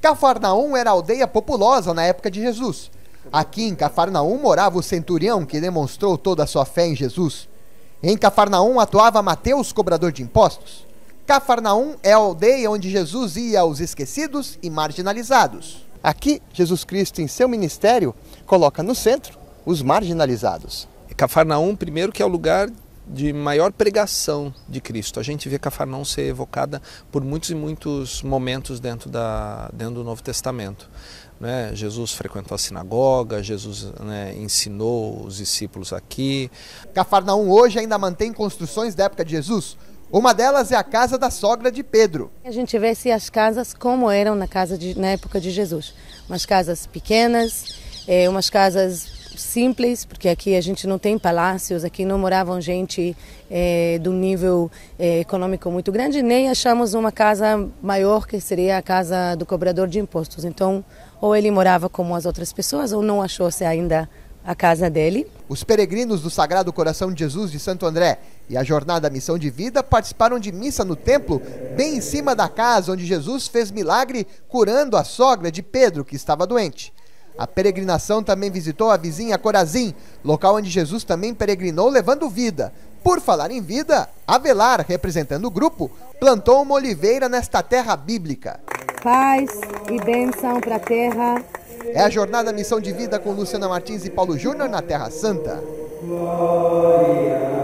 Cafarnaum era aldeia populosa na época de Jesus. Aqui em Cafarnaum morava o centurião que demonstrou toda a sua fé em Jesus. Em Cafarnaum atuava Mateus, cobrador de impostos. Cafarnaum é a aldeia onde Jesus ia aos esquecidos e marginalizados. Aqui, Jesus Cristo, em seu ministério, coloca no centro os marginalizados. Cafarnaum, primeiro, que é o lugar de maior pregação de Cristo. A gente vê Cafarnaum ser evocada por muitos e muitos momentos dentro, da, dentro do Novo Testamento. Né? Jesus frequentou a sinagoga, Jesus né, ensinou os discípulos aqui. Cafarnaum hoje ainda mantém construções da época de Jesus? Uma delas é a casa da sogra de Pedro. A gente vê se as casas como eram na casa de, na época de Jesus, umas casas pequenas, é, umas casas simples, porque aqui a gente não tem palácios, aqui não moravam gente é, de um nível é, econômico muito grande, nem achamos uma casa maior que seria a casa do cobrador de impostos. Então, ou ele morava como as outras pessoas, ou não achou-se ainda a casa dele. Os peregrinos do Sagrado Coração de Jesus de Santo André e a Jornada Missão de Vida participaram de missa no templo, bem em cima da casa onde Jesus fez milagre curando a sogra de Pedro, que estava doente. A peregrinação também visitou a vizinha Corazim, local onde Jesus também peregrinou levando vida. Por falar em vida, Avelar, representando o grupo, plantou uma oliveira nesta terra bíblica. Paz e bênção para a terra. É a jornada Missão de Vida com Luciana Martins e Paulo Júnior na Terra Santa. Glória.